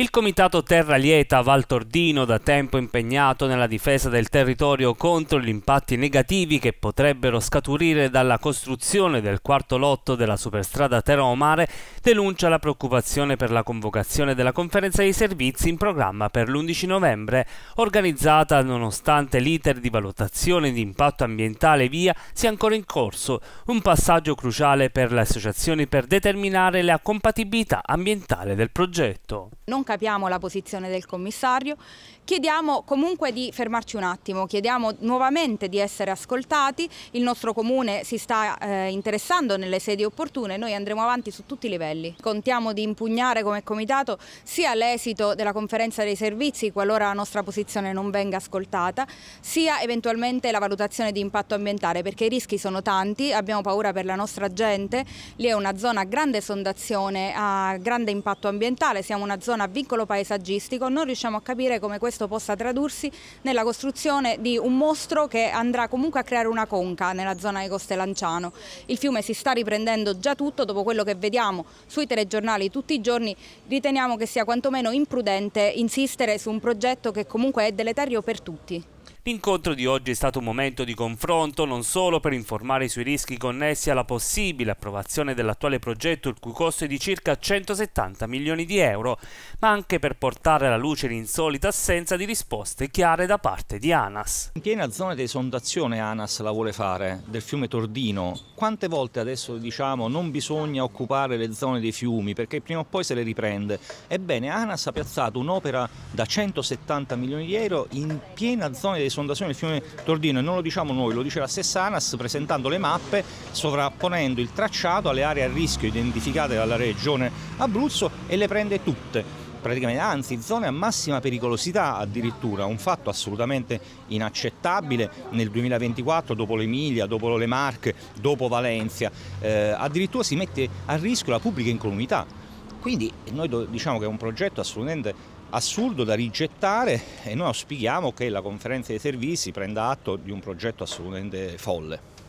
Il Comitato Terra Lieta Val Tordino, da tempo impegnato nella difesa del territorio contro gli impatti negativi che potrebbero scaturire dalla costruzione del quarto lotto della superstrada Terra omare denuncia la preoccupazione per la convocazione della conferenza di servizi in programma per l'11 novembre, organizzata nonostante l'iter di valutazione di impatto ambientale via sia ancora in corso, un passaggio cruciale per le associazioni per determinare la compatibilità ambientale del progetto. Non capiamo la posizione del commissario, chiediamo comunque di fermarci un attimo, chiediamo nuovamente di essere ascoltati, il nostro comune si sta eh, interessando nelle sedi opportune, noi andremo avanti su tutti i livelli. Contiamo di impugnare come comitato sia l'esito della conferenza dei servizi qualora la nostra posizione non venga ascoltata, sia eventualmente la valutazione di impatto ambientale perché i rischi sono tanti, abbiamo paura per la nostra gente, lì è una zona a grande sondazione, a grande impatto ambientale, siamo una zona vincolo paesaggistico, non riusciamo a capire come questo possa tradursi nella costruzione di un mostro che andrà comunque a creare una conca nella zona di Coste Lanciano. Il fiume si sta riprendendo già tutto, dopo quello che vediamo sui telegiornali tutti i giorni, riteniamo che sia quantomeno imprudente insistere su un progetto che comunque è deleterio per tutti. L'incontro di oggi è stato un momento di confronto non solo per informare sui rischi connessi alla possibile approvazione dell'attuale progetto il cui costo è di circa 170 milioni di euro, ma anche per portare alla luce l'insolita assenza di risposte chiare da parte di ANAS. In piena zona di esondazione ANAS la vuole fare, del fiume Tordino. Quante volte adesso diciamo non bisogna occupare le zone dei fiumi perché prima o poi se le riprende? Ebbene ANAS ha piazzato un'opera da 170 milioni di euro in piena zona di esondazione del fiume Tordino e non lo diciamo noi, lo dice la stessa ANAS presentando le mappe, sovrapponendo il tracciato alle aree a rischio identificate dalla regione Abruzzo e le prende tutte praticamente, anzi zone a massima pericolosità addirittura, un fatto assolutamente inaccettabile nel 2024 dopo l'Emilia, dopo le Marche, dopo Valencia, eh, addirittura si mette a rischio la pubblica incolumità quindi noi diciamo che è un progetto assolutamente assurdo da rigettare e noi auspichiamo che la conferenza dei servizi prenda atto di un progetto assolutamente folle.